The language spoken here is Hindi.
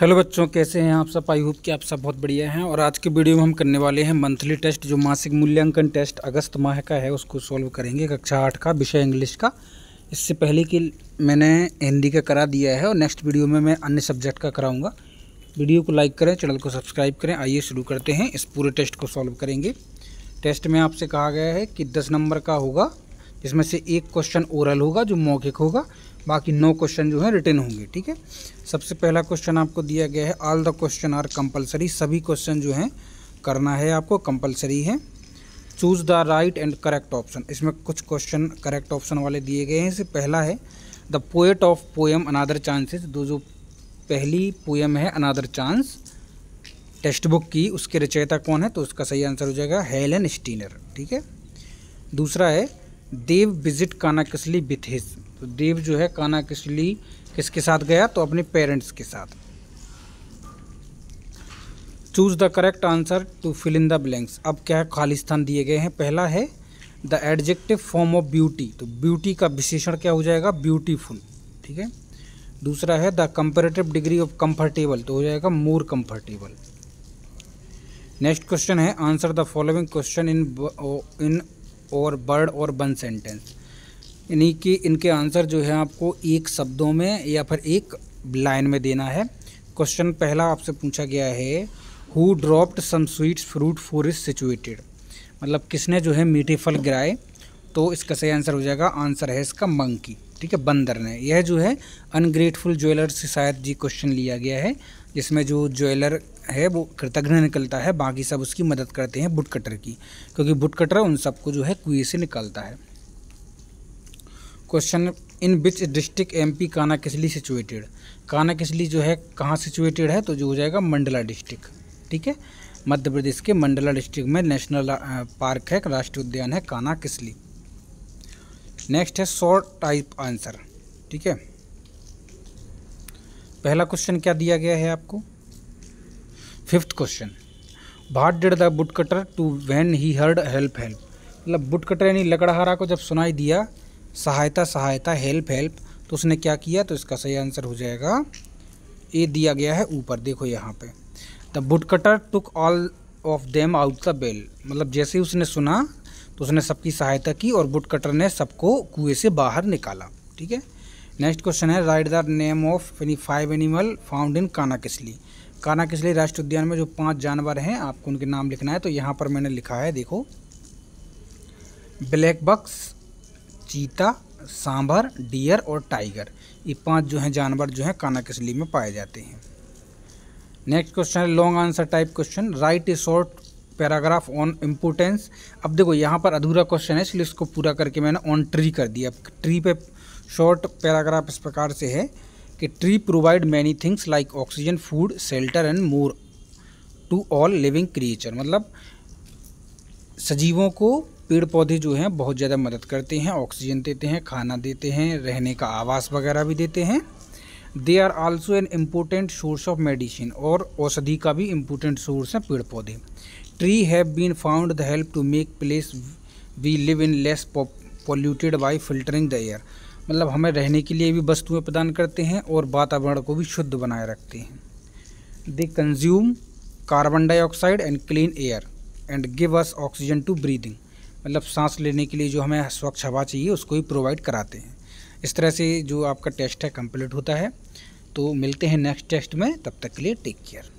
हेलो बच्चों कैसे हैं आप सब आई होप कि आप सब बहुत बढ़िया हैं और आज के वीडियो में हम करने वाले हैं मंथली टेस्ट जो मासिक मूल्यांकन टेस्ट अगस्त माह का है उसको सॉल्व करेंगे कक्षा आठ का विषय इंग्लिश का इससे पहले कि मैंने हिंदी का करा दिया है और नेक्स्ट वीडियो में मैं अन्य सब्जेक्ट का कराऊँगा वीडियो को लाइक करें चैनल को सब्सक्राइब करें आइए शुरू करते हैं इस पूरे टेस्ट को सॉल्व करेंगे टेस्ट में आपसे कहा गया है कि दस नंबर का होगा जिसमें से एक क्वेश्चन ओरल होगा जो मौखिक होगा बाकी नौ क्वेश्चन जो है रिटर्न होंगे ठीक है सबसे पहला क्वेश्चन आपको दिया गया है all the question are compulsory सभी क्वेश्चन जो हैं करना है आपको कंपलसरी है choose the right and correct option इसमें कुछ क्वेश्चन करेक्ट ऑप्शन वाले दिए गए हैं इससे पहला है the poet of poem another chances दो जो पहली पोएम है अनादर चांस टेक्स्ट बुक की उसके रचयिता कौन है तो उसका सही आंसर हो जाएगा हेलन स्टीनर ठीक है दूसरा है Dev visit Kanha with his तो देव जो है काना किसली किसके साथ गया तो अपने पेरेंट्स के साथ choose the correct answer to fill in the blanks अब क्या है खालिस्तान दिए गए हैं पहला है the adjective form of beauty तो ब्यूटी का विशेषण क्या हो जाएगा ब्यूटीफुल ठीक है दूसरा है the comparative degree of comfortable तो हो जाएगा मोर कंफर्टेबल नेक्स्ट क्वेश्चन है answer the following question in in और बर्ड और बन सेंटेंस इन्हीं की इनके आंसर जो है आपको एक शब्दों में या फिर एक लाइन में देना है क्वेश्चन पहला आपसे पूछा गया है who dropped some sweets fruit for is situated मतलब किसने जो है मीठे फल गिराए तो इसका सही आंसर हो जाएगा आंसर है इसका मंकी ठीक है बंदर ने यह जो है अनग्रेटफुल ज्वेलर से शायद जी क्वेश्चन लिया गया है जिसमें जो ज्वेलर है वो कृतघ्न निकलता है बाकी सब उसकी मदद करते हैं बुट कटर की क्योंकि बुट कटर उन सबको जो है कुएँ से निकलता है question in which district MP Kanha Kisli situated काना किसली जो है कहाँ सिचुएटेड है तो जो हो जाएगा मंडला डिस्ट्रिक्ट ठीक है मध्य प्रदेश के मंडला डिस्ट्रिक्ट में नेशनल पार्क है राष्ट्रीय उद्यान है काना किसली नेक्स्ट है शॉर्ट टाइप आंसर ठीक है पहला क्वेश्चन क्या दिया गया है आपको fifth question what did the boot cutter to when he heard help help मतलब बुट कटर यानी लकड़हारा को जब सुनाई दिया सहायता सहायता हेल्प हेल्प तो उसने क्या किया तो इसका सही आंसर हो जाएगा ए दिया गया है ऊपर देखो यहाँ पे the boot cutter took all of them out the well मतलब जैसे ही उसने सुना तो उसने सबकी सहायता की और बुट कटर ने सबको कुएं से बाहर निकाला ठीक है नेक्स्ट क्वेश्चन है write the name of any five animal found in Kanha Kisli काना किसली राष्ट्रीय उद्यान में जो पांच जानवर हैं आपको उनके नाम लिखना है तो यहाँ पर मैंने लिखा है देखो ब्लैक बक्स चीता सांभर डियर और टाइगर ये पांच जो हैं जानवर जो हैं काना कसली में पाए जाते हैं नेक्स्ट क्वेश्चन है long answer type question write a short paragraph on importance अब देखो यहाँ पर अधूरा क्वेश्चन है इसलिए इसको पूरा करके मैंने ऑन ट्री कर दिया अब ट्री पे शॉर्ट पैराग्राफ इस प्रकार से है कि tree provide many things like oxygen food shelter and more to all living creature मतलब सजीवों को पेड़ पौधे जो हैं बहुत ज़्यादा मदद करते हैं ऑक्सीजन देते हैं खाना देते हैं रहने का आवास वगैरह भी देते हैं they are also an important source of medicine और औषधि का भी इम्पोर्टेंट सोर्स है पेड़ पौधे tree have been found the help to make place we live in less polluted by filtering the air मतलब हमें रहने के लिए भी वस्तुएँ प्रदान करते हैं और वातावरण को भी शुद्ध बनाए रखते हैं they consume carbon dioxide and clean air and give us oxygen to breathing मतलब सांस लेने के लिए जो हमें स्वच्छ हवा चाहिए उसको ही प्रोवाइड कराते हैं इस तरह से जो आपका टेस्ट है कंप्लीट होता है तो मिलते हैं नेक्स्ट टेस्ट में तब तक के लिए टेक केयर